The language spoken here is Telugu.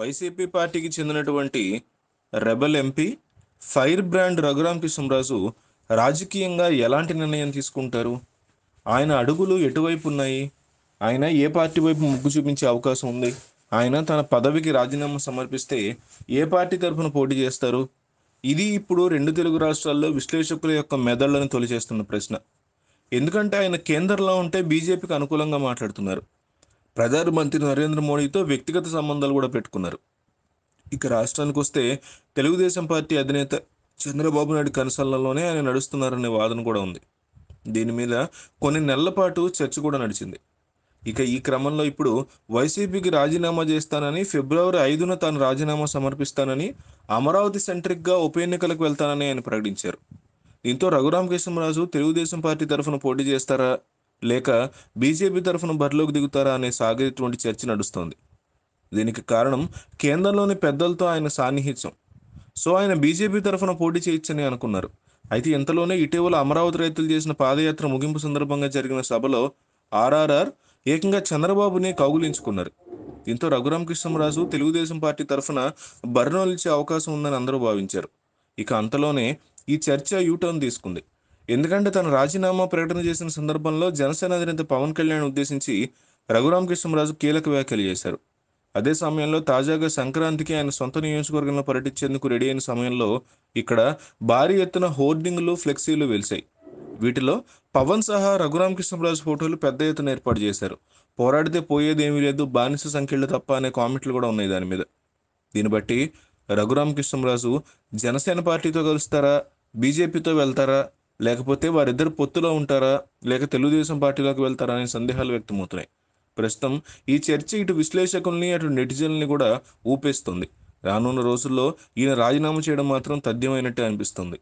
వైసీపీ పార్టీకి చెందినటువంటి rebel MP firebrand Raghuram Krishnaraju రాజకీయంగా ఎలాంటి నిర్ణయం తీసుకుంటారు ఆయన అడుగులు ఎటువైపు ఉన్నాయి ఆయన ఏ పార్టీ వైపు ముగ్గు చూపించే అవకాశం ఉంది ఆయన తన పదవికి రాజీనామా సమర్పిస్తే ఏ పార్టీ తరఫున పోటీ చేస్తారు ఇది ఇప్పుడు రెండు తెలుగు రాష్ట్రాల్లో విశ్లేషకుల యొక్క మెదళ్లను తొలిచేస్తున్న ప్రశ్న ఎందుకంటే ఆయన కేంద్రంలో ఉంటే బీజేపీకి అనుకూలంగా మాట్లాడుతున్నారు ప్రధానమంత్రి నరేంద్ర మోడీతో వ్యక్తిగత సంబంధాలు కూడా పెట్టుకున్నారు ఇక రాష్ట్రానికి వస్తే తెలుగుదేశం పార్టీ అధినేత చంద్రబాబు నాయుడు కనసల్లంలోనే ఆయన నడుస్తున్నారనే వాదన కూడా ఉంది దీని మీద కొన్ని నెలల పాటు చర్చ కూడా నడిచింది ఇక ఈ క్రమంలో ఇప్పుడు వైసీపీకి రాజీనామా చేస్తానని ఫిబ్రవరి ఐదున తాను రాజీనామా సమర్పిస్తానని అమరావతి సెంట్రిక్గా ఉప ఎన్నికలకు వెళ్తానని ఆయన ప్రకటించారు దీంతో రఘురామకృష్ణరాజు తెలుగుదేశం పార్టీ తరఫున పోటీ చేస్తారా లేక బీజేపీ తరఫున బరిలోకి దిగుతారా అనే సాగేటువంటి చర్చ నడుస్తోంది దీనికి కారణం కేంద్రంలోని పెద్దలతో ఆయన సాన్నిహిత్యం సో ఆయన బీజేపీ తరఫున పోటీ చేయొచ్చని అనుకున్నారు అయితే ఇంతలోనే ఇటీవల అమరావతి రైతులు చేసిన పాదయాత్ర ముగింపు సందర్భంగా జరిగిన సభలో ఆర్ఆర్ఆర్ ఏకంగా చంద్రబాబుని కౌగులించుకున్నారు దీంతో రఘురామ కృష్ణరాజు తెలుగుదేశం పార్టీ తరఫున బరినోలిచ్చే అవకాశం ఉందని అందరూ భావించారు ఇక అంతలోనే ఈ చర్చ యూటర్న్ తీసుకుంది ఎందుకంటే తను రాజీనామా ప్రకటన చేసిన సందర్భంలో జనసేన అధినేత పవన్ కళ్యాణ్ ఉద్దేశించి రఘురామ కృష్ణరాజు కీలక వ్యాఖ్యలు చేశారు అదే సమయంలో తాజాగా సంక్రాంతికి ఆయన సొంత నియోజకవర్గంలో పర్యటించేందుకు రెడీ అయిన సమయంలో ఇక్కడ భారీ ఎత్తున హోర్డింగ్లు ఫ్లెక్సీలు వెలిశాయి వీటిలో పవన్ సహా రఘురామ కృష్ణరాజు ఫోటోలు పెద్ద ఎత్తున ఏర్పాటు చేశారు పోరాడితే పోయేది ఏమీ లేదు బానిస సంఖ్యలు తప్ప అనే కామెంట్లు కూడా ఉన్నాయి దాని మీద దీన్ని బట్టి రఘురామ కృష్ణరాజు జనసేన పార్టీతో కలుస్తారా బీజేపీతో వెళ్తారా లేకపోతే వారిద్దరు పొత్తులో ఉంటారా లేక తెలుగుదేశం పార్టీలోకి వెళ్తారా అనే సందేహాలు వ్యక్తమవుతున్నాయి ప్రస్తుతం ఈ చర్చ ఇటు విశ్లేషకుల్ని అటు నెటిజన్లని కూడా ఊపేస్తుంది రానున్న రోజుల్లో ఈయన రాజీనామా చేయడం మాత్రం తథ్యమైనట్టే అనిపిస్తుంది